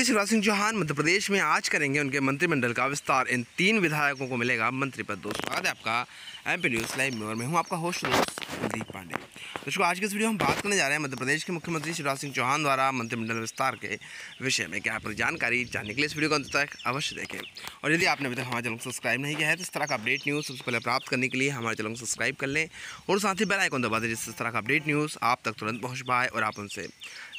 मुख्यमंत्री शिवराज सिंह चौहान मध्य प्रदेश में आज करेंगे उनके मंत्रिमंडल का विस्तार इन तीन विधायकों को मिलेगा मंत्री पद दोस्तों स्वागत है आपका एमपी न्यूज़ लाइव में और मैं हूँ आपका होस्ट दोस्त संदीप पांडे दोस्तों आज के इस वीडियो हम बात करने जा रहे हैं मध्य प्रदेश के मुख्यमंत्री शिवराज सिंह चौहान द्वारा मंत्रिमंडल विस्तार के विषय में क्या पर जानकारी जानने के लिए इस वीडियो को अंत तक अवश्य देखें और यदि आपने अभी तक हमारे चैनल को सब्सक्राइब नहीं किया है तो इस तरह का अपडेट न्यूज़ सबसे पहले प्राप्त करने के लिए हमारे चैनल को सब्सक्राइब कर लें और साथ ही बेल आइकन दबा दें जिससे इस तरह का अपडेट न्यूज़ आप तक तुरंत पहुँच पाए और आप उनसे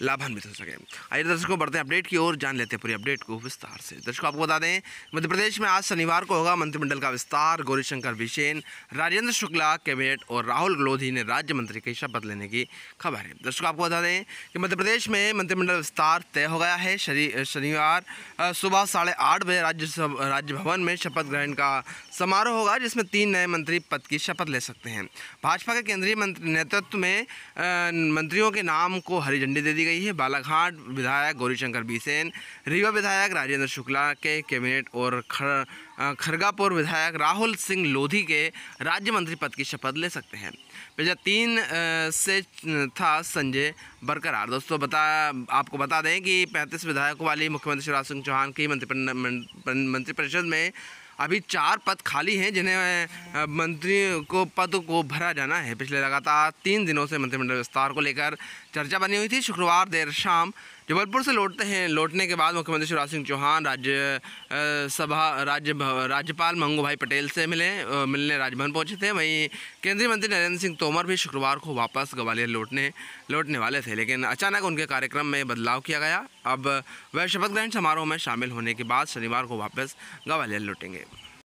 लाभान्वित हो सके आइए दर्शकों बढ़ते हैं अपडेट की ओर जान लेते हैं पूरी अपडेट को विस्तार से दर्शकों आपको बता दें मध्य प्रदेश में आज शनिवार को होगा मंत्रिमंडल का विस्तार गौरीशंकर बिशेन राजेंद्र शुक्ला कैबिनेट और राहुल गलोधी मोदी ने राज्य मंत्री की शपथ लेने की खबर है दर्शकों आपको बता दें कि मध्य प्रदेश में मंत्रिमंडल विस्तार तय हो गया है शनिवार सुबह साढ़े आठ बजे राज्य राज्य भवन में शपथ ग्रहण का समारोह होगा जिसमें तीन नए मंत्री पद की शपथ ले सकते हैं भाजपा के केंद्रीय नेतृत्व में मंत्रियों के नाम को हरी झंडी दे दी गई है बालाघाट विधायक गौरीशंकर बीसेन रीवा विधायक राजेंद्र शुक्ला के कैबिनेट और खड़ खरगापुर विधायक राहुल सिंह लोधी के राज्य मंत्री पद की शपथ ले सकते हैं पिछले तीन से था संजय बरकरार दोस्तों बता आपको बता दें कि पैंतीस विधायकों वाली मुख्यमंत्री शिवराज सिंह चौहान की मंत्रिपरिषद में अभी चार पद खाली हैं जिन्हें मंत्री को पद को भरा जाना है पिछले लगातार तीन दिनों से मंत्रिमंडल विस्तार को लेकर चर्चा बनी हुई थी शुक्रवार देर शाम जबलपुर से लौटते हैं लौटने के बाद मुख्यमंत्री शिवराज सिंह चौहान राज्य सभा राज्य राज्यपाल मंगू भाई पटेल से मिले मिलने राजभवन पहुंचे थे वहीं केंद्रीय मंत्री नरेंद्र सिंह तोमर भी शुक्रवार को वापस ग्वालियर लौटने लौटने वाले थे लेकिन अचानक उनके कार्यक्रम में बदलाव किया गया अब वह शपथ ग्रहण समारोह में शामिल होने के बाद शनिवार को वापस ग्वालियर लौटेंगे